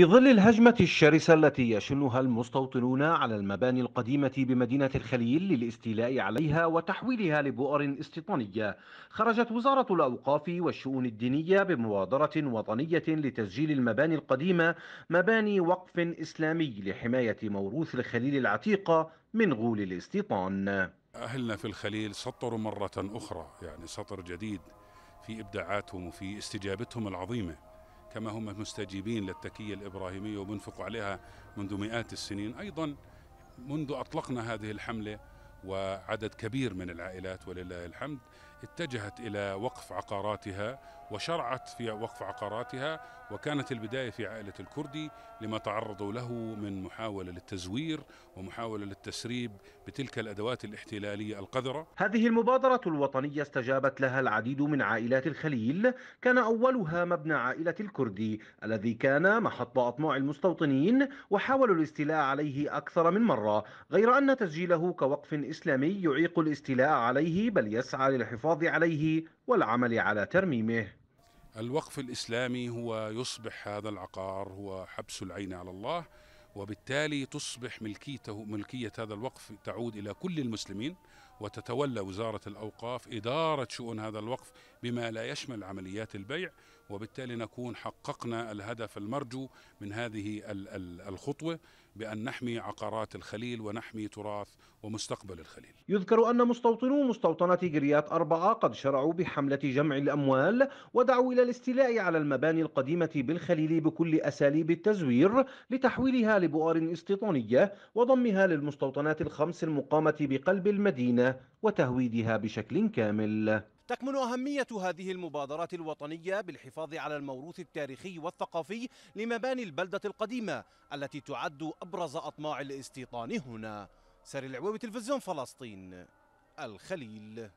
في ظل الهجمة الشرسة التي يشنها المستوطنون على المباني القديمة بمدينة الخليل للاستيلاء عليها وتحويلها لبؤر استيطانية خرجت وزارة الأوقاف والشؤون الدينية بمبادرة وطنية لتسجيل المباني القديمة مباني وقف إسلامي لحماية موروث الخليل العتيقة من غول الاستيطان أهلنا في الخليل سطروا مرة أخرى يعني سطر جديد في إبداعاتهم وفي استجابتهم العظيمة كما هم مستجيبين للتكية الإبراهيمية وبنفقوا عليها منذ مئات السنين أيضا منذ أطلقنا هذه الحملة وعدد كبير من العائلات ولله الحمد اتجهت إلى وقف عقاراتها وشرعت في وقف عقاراتها وكانت البداية في عائلة الكردي لما تعرضوا له من محاولة للتزوير ومحاولة للتسريب بتلك الأدوات الاحتلالية القذرة هذه المبادرة الوطنية استجابت لها العديد من عائلات الخليل كان أولها مبنى عائلة الكردي الذي كان محط أطماع المستوطنين وحاولوا الاستيلاء عليه أكثر من مرة غير أن تسجيله كوقف إسلامي يعيق الاستيلاء عليه بل يسعى للحفاظ عليه والعمل على ترميمه الوقف الإسلامي هو يصبح هذا العقار هو حبس العين على الله وبالتالي تصبح ملكيته ملكية هذا الوقف تعود إلى كل المسلمين وتتولى وزارة الأوقاف إدارة شؤون هذا الوقف بما لا يشمل عمليات البيع وبالتالي نكون حققنا الهدف المرجو من هذه الخطوة بأن نحمي عقارات الخليل ونحمي تراث ومستقبل الخليل يذكر أن مستوطنو مستوطنة جريات أربعة قد شرعوا بحملة جمع الأموال ودعوا إلى الاستيلاء على المباني القديمة بالخليل بكل أساليب التزوير لتحويلها لبؤر استيطانية وضمها للمستوطنات الخمس المقامة بقلب المدينة وتهويدها بشكل كامل تكمن أهمية هذه المبادرات الوطنية بالحفاظ على الموروث التاريخي والثقافي لمباني البلدة القديمة التي تعد أبرز أطماع الاستيطان هنا سري العويوي تلفزيون فلسطين الخليل